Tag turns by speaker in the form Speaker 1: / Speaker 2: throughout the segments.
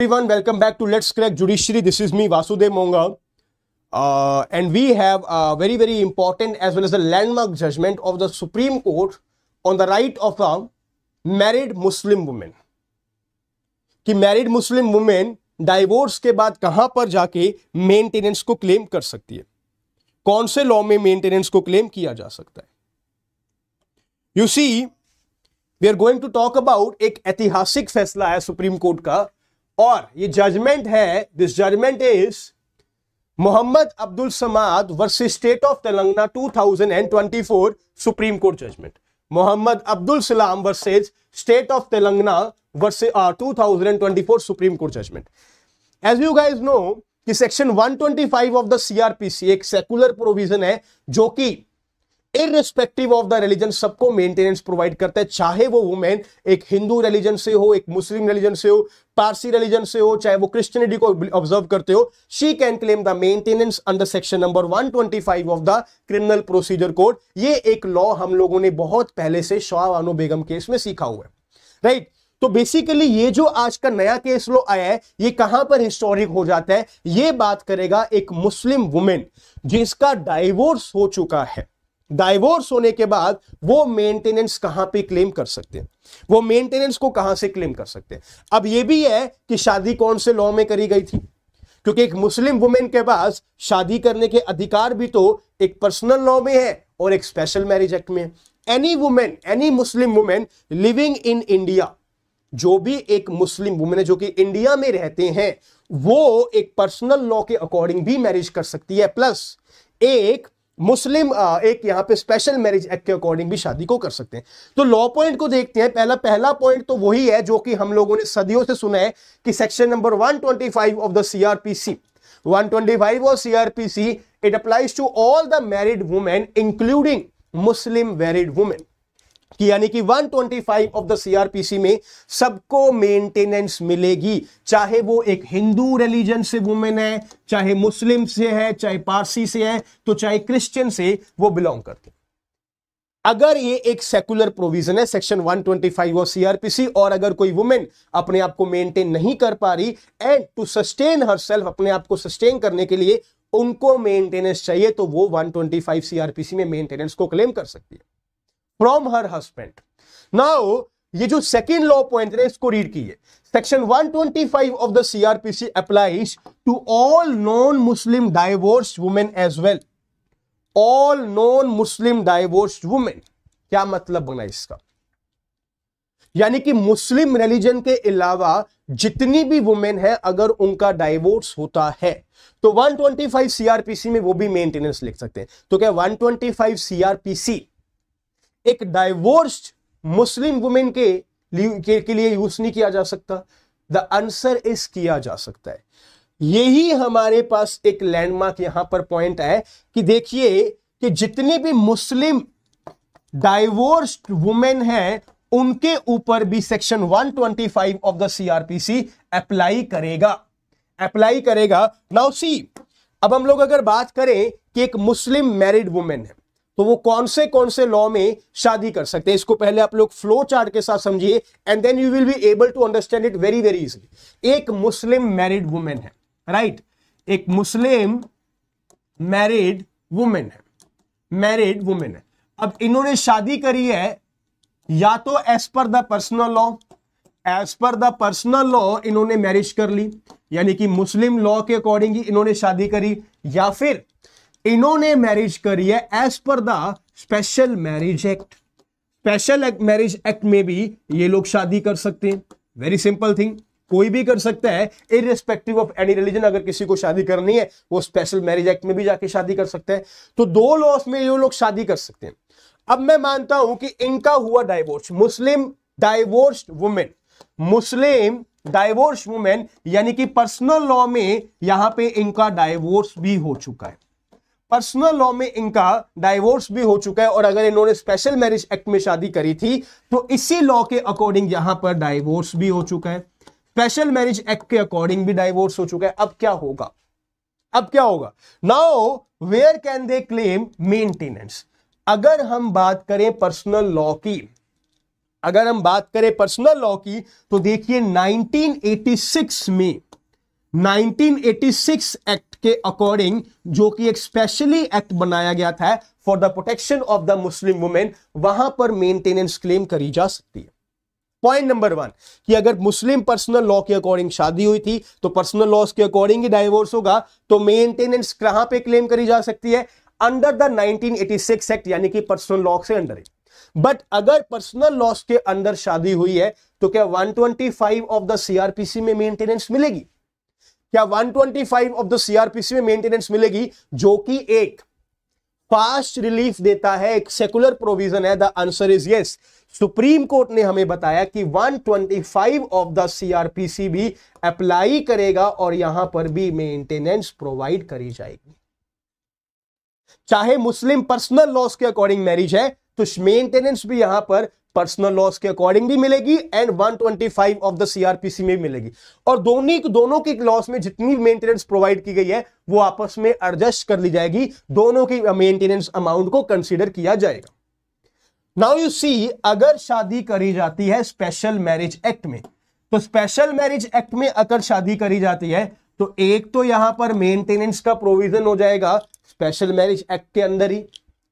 Speaker 1: everyone welcome back to let's crack judiciary this is me vasudev monga uh, and we have a very very important as well as a landmark judgment of the supreme court on the right of a married muslim woman कि married Muslim women divorce के बाद कहां पर जाके maintenance ko claim kar sakti hai kaun se law mein maintenance ko claim kiya ja sakta hai you see we are going to talk about ek aitihasik faisla hai supreme court ka और ये judgement है this judgement is Mohammed Abdul Samad versus state of Telangana 2024 Supreme Court judgement Mohammed Abdul Salam versus state of Telangana versus thousand Supreme Court judgement as you guys know कि section 125 of the CrPC एक secular provision है जो कि irrespective of the religion सबको maintenance provide करता है चाहे वो वुमेन एक हिंदू रिलीजन से हो एक मुस्लिम रिलीजन से हो पारसी रिलीजन से हो चाहे वो क्रिश्चियनिटी को ऑब्जर्व करते हो she can claim the maintenance under section number 125 of the Criminal Procedure Code ये एक लॉ हम लोगों ने बहुत पहले से शाह वानो बेगम केस में सीखा हुआ है राइट right? तो बेसिकली ये जो आज का नया केस लो आया है ये कहां पर हिस्टोरिक हो जाता है ये बात करेगा एक मुस्लिम वुमेन जिसका डाइवोर्स हो चुका है डाइवोर्स होने के बाद वो मेंटेनेंस कहां पे क्लेम कर सकते हैं वो मेंटेनेंस को कहां से क्लेम कर सकते हैं अब ये भी है कि शादी कौन से लॉ में करी गई थी क्योंकि एक मुस्लिम वुमेन के पास शादी करने के अधिकार भी तो एक पर्सनल लॉ में है और एक स्पेशल मैरिज एक्ट में है any women any Muslim women living in India जो भी एक मुस्लिम वुमेन है जो कि इंडिया में रहते हैं वो एक पर्सनल लॉ के अकॉर्डिंग भी मैरिज कर सकती है प्लस एक मुस्लिम एक यहां पे स्पेशल मैरिज एक्ट के अकॉर्डिंग भी शादी को कर सकते हैं तो लॉ पॉइंट को देखते हैं पहला पहला पॉइंट तो वही है जो कि हम लोगों ने सदियों से सुना है कि section number 125 of the CrPC 125 of CrPC it applies to all the married women including Muslim married women कि यानी कि 125 ऑफ द सीआरपीसी में सबको मेंटेनेंस मिलेगी चाहे वो एक हिंदू रिलीजन से वुमेन है चाहे मुस्लिम से है चाहे पारसी से है तो चाहे क्रिश्चियन से वो बिलोंग करते अगर ये एक सेकुलर प्रोविजन है सेक्शन 125 ऑफ सीआरपीसी और अगर कोई वुमेन अपने आप को मेंटेन नहीं कर पा रही and to sustain herself अपने आप को सस्टेन करने के लिए उनको मेंटेनेंस चाहिए तो वो 125 सीआरपीसी में मेंटेनेंस को क्लेम कर सकती है फ्रॉम हर हस्बैंड नाउ ये जो सेकेंड लॉ पॉइंट है इसको रीड कीजिए section 125 of the CrPC applies to all non Muslim divorce women as well all non Muslim divorce women क्या मतलब बना इसका यानी कि मुस्लिम रिलीजन के अलावा जितनी भी वुमेन है अगर उनका डाइवोर्स होता है तो 125 सीआरपीसी में वो भी मेंटेनेंस लिख सकते हैं तो क्या 125 सीआरपीसी एक डाइवोर्स मुस्लिम वुमेन के, के, के लिए यूज नहीं किया जा सकता द आंसर इज किया जा सकता है यही हमारे पास एक लैंडमार्क यहां पर पॉइंट है कि देखिए कि जितने भी मुस्लिम डाइवोर्स वुमेन हैं उनके ऊपर भी section 125 of the CrPC apply करेगा अप्लाई करेगा नाउ सी अब हम लोग अगर बात करें कि एक मुस्लिम मैरिड वुमेन है तो वो कौन से कौन से लॉ में शादी कर सकते हैं इसको पहले आप लोग फ्लो चार्ट के साथ समझिए and then you will be able to understand it very very easily एक मुस्लिम मैरिड वुमेन है राइट right? एक मुस्लिम मैरिड वुमेन है मैरिड वुमेन है अब इन्होंने शादी करी है या तो as per the personal law as per the personal law इन्होंने मैरिज कर ली यानी कि मुस्लिम लॉ के अकॉर्डिंग ही इन्होंने शादी करी या फिर इन्होंने मैरिज करी है as per the special marriage act special marriage act में भी ये लोग शादी कर सकते हैं वेरी सिंपल थिंग कोई भी कर सकता है इरेस्पेक्टिव ऑफ एनी रिलीजन अगर किसी को शादी करनी है वो स्पेशल मैरिज एक्ट में भी जाके शादी कर सकते हैं तो दो लॉस में ये लोग शादी कर सकते हैं अब मैं मानता हूं कि इनका हुआ divorce Muslim divorce women Muslim divorce women यानी कि पर्सनल लॉ में यहां पे इनका डाइवोर्स भी हो चुका है पर्सनल लॉ में इनका डाइवोर्स भी हो चुका है और अगर इन्होंने स्पेशल मैरिज एक्ट में शादी करी थी तो इसी लॉ के अकॉर्डिंग यहां पर डाइवोर्स भी हो चुका है स्पेशल मैरिज एक्ट के अकॉर्डिंग भी डाइवोर्स हो चुका है अब क्या होगा अब क्या होगा now where can they claim maintenance अगर हम बात करें पर्सनल लॉ की अगर हम बात करें पर्सनल लॉ की तो देखिए 1986 में 1986 एक्ट के अकॉर्डिंग जो कि एक स्पेशली एक्ट बनाया गया था for the protection of the Muslim women वहां पर मेंटेनेंस क्लेम करी जा सकती है पॉइंट नंबर वन कि अगर मुस्लिम पर्सनल लॉ के अकॉर्डिंग शादी हुई थी तो पर्सनल लॉस के अकॉर्डिंग ही डाइवोर्स होगा तो मेंटेनेंस कहां पे क्लेम करी जा सकती है अंडर द 1986 एक्ट यानी कि पर्सनल लॉ से अंडर है बट अगर पर्सनल लॉस के अंदर शादी हुई है तो क्या 125 ऑफ द सीआरपीसी में मेंटेनेंस मिलेगी क्या 125 ऑफ द सीआरपीसी में मेंटेनेंस मिलेगी जो कि एक फास्ट रिलीफ देता है एक सेकुलर प्रोविजन है the answer is yes Supreme Court ने हमें बताया कि 125 ऑफ द सीआरपीसी भी अप्लाई करेगा और यहां पर भी मेंटेनेंस प्रोवाइड करी जाएगी चाहे मुस्लिम पर्सनल लॉस के अकॉर्डिंग मैरिज है तो मेंटेनेंस भी यहां पर पर्सनल लॉस के अकॉर्डिंग भी मिलेगी एंड 125 ऑफ द सीआरपीसी में भी मिलेगी और दोनों दोनों के लॉस में जितनी मेंटेनेंस प्रोवाइड की गई है वो आपस में एडजस्ट कर ली जाएगी दोनों की मेंटेनेंस uh, अमाउंट को कंसिडर किया जाएगा नाउ यू सी अगर शादी करी जाती है स्पेशल मैरिज एक्ट में तो स्पेशल मैरिज एक्ट में अगर शादी करी जाती है तो एक तो यहां पर मेंटेनेंस का प्रोविजन हो जाएगा स्पेशल मैरिज एक्ट के अंदर ही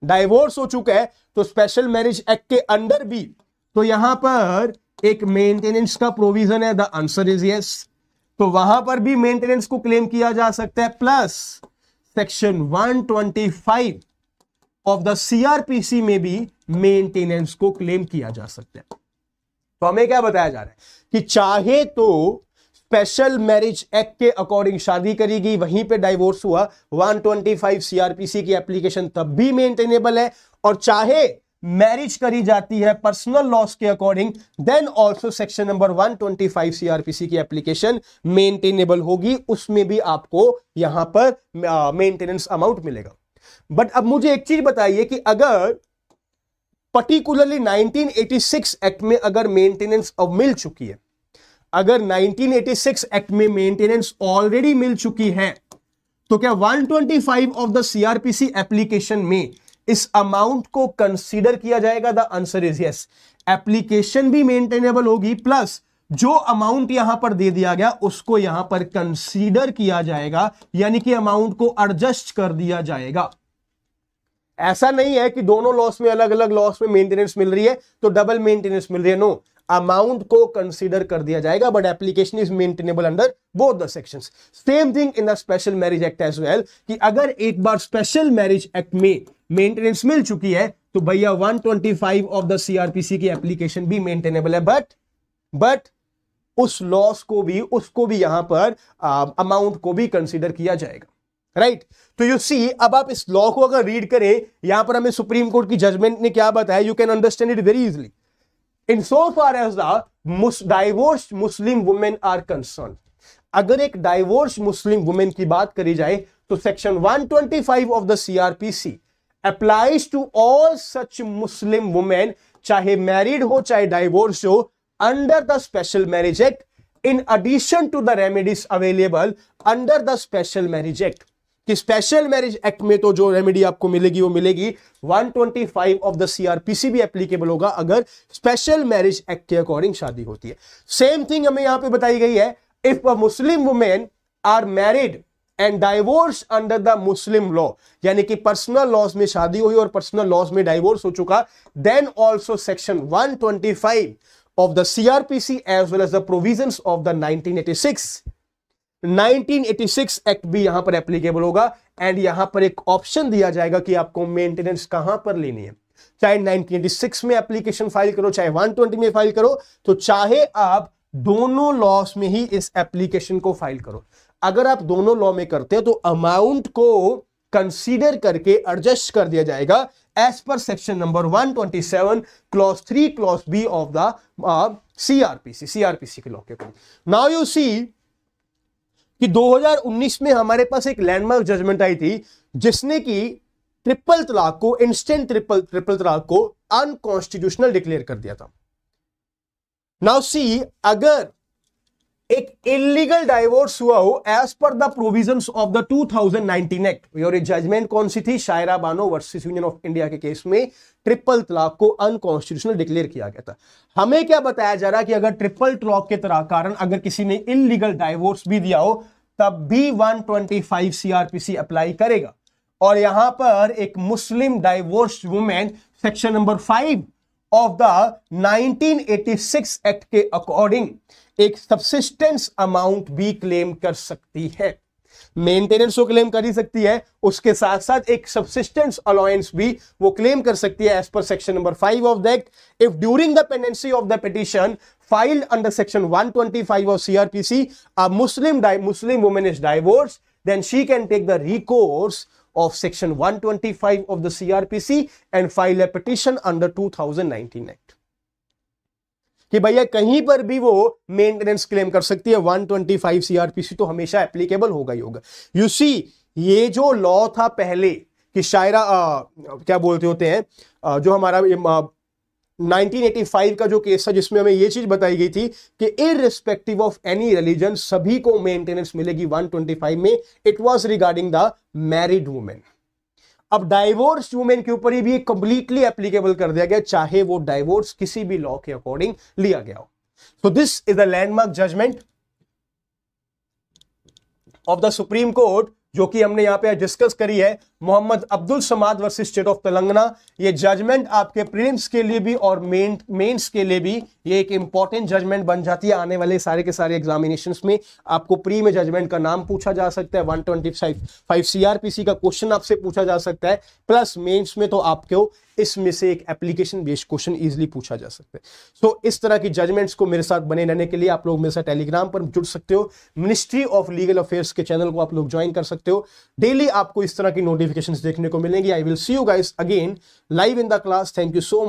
Speaker 1: डाइवोर्स हो चुका है तो स्पेशल मैरिज एक्ट के अंडर भी तो यहां पर एक मेंटेनेंस का प्रोविजन है द आंसर इज यस तो वहां पर भी मेंटेनेंस को क्लेम किया जा सकता है plus section 125 of the CrPC में भी मेंटेनेंस को क्लेम किया जा सकता है तो हमें क्या बताया जा रहा है कि चाहे तो स्पेशल मैरिज एक्ट के अकॉर्डिंग शादी करी गई वहीं पे डाइवोर्स हुआ 125 सीआरपीसी की एप्लीकेशन तब भी मेंटेनेबल है और चाहे मैरिज करी जाती है पर्सनल लॉस के according then also section number 125 CrPC की एप्लीकेशन मेंटेनेबल होगी उसमें भी आपको यहां पर मेंटेनेंस uh, अमाउंट मिलेगा बट अब मुझे एक चीज बताइए कि अगर पर्टिकुलरली 1986 एक्ट में अगर मेंटेनेंस अब मिल चुकी है अगर 1986 एक्ट में मेंटेनेंस ऑलरेडी मिल चुकी है तो क्या 125 ऑफ द सीआरपीसी एप्लीकेशन में इस अमाउंट को कंसीडर किया जाएगा the answer is yes application भी मेंटेनेबल होगी प्लस जो अमाउंट यहां पर दे दिया गया उसको यहां पर कंसीडर किया जाएगा यानी कि अमाउंट को एडजस्ट कर दिया जाएगा ऐसा नहीं है कि दोनों लॉस में अलग अलग लॉस में मेंटेनेंस मिल रही है तो डबल मेंटेनेंस मिल रही है नो no. अमाउंट को कंसिडर कर दिया जाएगा but application is maintainable under both the section same thing in the special marriage act as well कि अगर एक बार स्पेशल मैरिज एक्ट में मेंटेनेंस मिल चुकी है तो भैया 125 ऑफ द सीआरपीसी की एप्लीकेशन भी मेंटेनेबल है बट बट उस लॉस को भी उसको भी यहां पर अमाउंट um, को भी कंसिडर किया जाएगा राइट तो यू सी अब आप इस लॉ को अगर रीड करें यहां पर हमें सुप्रीम कोर्ट की जजमेंट ने क्या बताया you can understand it very easily in so far as divorced Muslim women are concern अगर एक डाइवोर्स मुस्लिम वुमेन की बात करी जाए तो section 125 of the CrPC applies to all such Muslim women चाहे मैरिड हो चाहे डाइवोर्स हो under the special marriage act in addition to the remedies available under the special marriage act कि स्पेशल मैरिज एक्ट में तो जो remedy आपको मिलेगी वो मिलेगी 125 ऑफ द सीआरपीसी भी एप्लीकेबल होगा अगर स्पेशल मैरिज एक्ट के अकॉर्डिंग शादी होती है सेम थिंग हमें यहां पे बताई गई है if a Muslim women are married and divorce under the Muslim law यानी कि पर्सनल लॉस में शादी हुई और पर्सनल लॉस में डाइवोर्स हो चुका then also section one of the CrPC as well as the provision of the nineteen 1986 act भी यहां पर एप्लीकेबल होगा एंड यहां पर एक ऑप्शन दिया जाएगा कि आपको मेंटेनेंस कहां पर लेनी है चाहे 1986 में एप्लीकेशन फाइल करो चाहे 120 में फाइल करो तो चाहे आप दोनों लॉस में ही इस एप्लीकेशन को फाइल करो अगर आप दोनों लॉ में करते हैं तो अमाउंट को कंसीडर करके एडजस्ट कर दिया जाएगा as per section number 127 clause three clause B of the CrPC CrPC के लॉ के नाउ यू सी कि 2019 में हमारे पास एक लैंडमार्क जजमेंट आई थी जिसने की ट्रिपल तलाक को इंस्टेंट ट्रिपल ट्रिपल तलाक को अनकॉन्स्टिट्यूशनल डिक्लेयर कर दिया था नाउ सी अगर एक इलीगल डाइवोर्स हुआ हो as per the provision of the 2019 act judgement कौन सी थी Shayara Bano versus union of India के केस में ट्रिपल तलाक को अनकॉन्स्टिट्यूशनल डिक्लेयर किया गया था हमें क्या बताया जा रहा है कि अगर ट्रिपल तलाक के तरह कारण अगर किसी ने इलीगल डाइवोर्स भी दिया हो तब भी 125 सीआरपीसी अप्लाई करेगा और यहां पर एक Muslim divorce women section number five of the 1986 act के अकॉर्डिंग एक सबसिस्टेंस अमाउंट भी क्लेम कर सकती है मेंटेनेंस वो क्लेम कर ही सकती है उसके साथ साथ एक सबसिस्टेंस अलाउंस भी वो क्लेम कर सकती है as per section number five of the act if during the pendency of the petition filed under section 125 of CRPC, a Muslim, Muslim woman is divorced, then she can take the recourse of section 125 of the CRPC and file a petition under 2019 Act. कि भैया कहीं पर भी वो maintenance claim कर सकती है 125 CrPC तो हमेशा एप्लीकेबल होगा ही होगा यू सी ये जो लॉ था पहले कि शायरा आ, क्या बोलते होते हैं आ, जो हमारा 1985 का जो केस था जिसमें हमें यह चीज बताई गई थी कि इरेस्पेक्टिव ऑफ एनी रिलीजन सभी को मेंटेनेंस मिलेगी 125 में it was regarding the married women अब डाइवोर्स वुमेन के ऊपर भी कंप्लीटली एप्लीकेबल कर दिया गया चाहे वो डाइवोर्स किसी भी लॉ के अकॉर्डिंग लिया गया हो so this is a landmark judgement of the Supreme Court जो कि हमने यहां पे डिस्कस करी है Mohammed Abdul Samad versus state of Telangana ये जजमेंट आपके प्रीलिम्स के लिए भी और मेन मेंस के लिए भी ये एक इंपॉर्टेंट जजमेंट बन जाती है आने वाले सारे के सारे एग्जामिनेशन में आपको प्री में जजमेंट का नाम पूछा जा सकता है one twenty five five CrPC का क्वेश्चन आपसे पूछा जा सकता है प्लस मेन्स में तो आपको इसमें से एक एप्लीकेशन बेस्ड क्वेश्चन इजिली पूछा जा सकता है सो so, इस तरह की जजमेंट्स को मेरे साथ बने रहने के लिए आप लोग मेरे साथ टेलीग्राम पर जुड़ सकते हो मिनिस्ट्री ऑफ लीगल अफेयर्स के चैनल को आप लोग ज्वाइन कर सकते हो डेली आपको इस तरह की नोटिफिक नोटिफिकेशन देखने को मिलेंगी I will see you guys again live in the class thank you so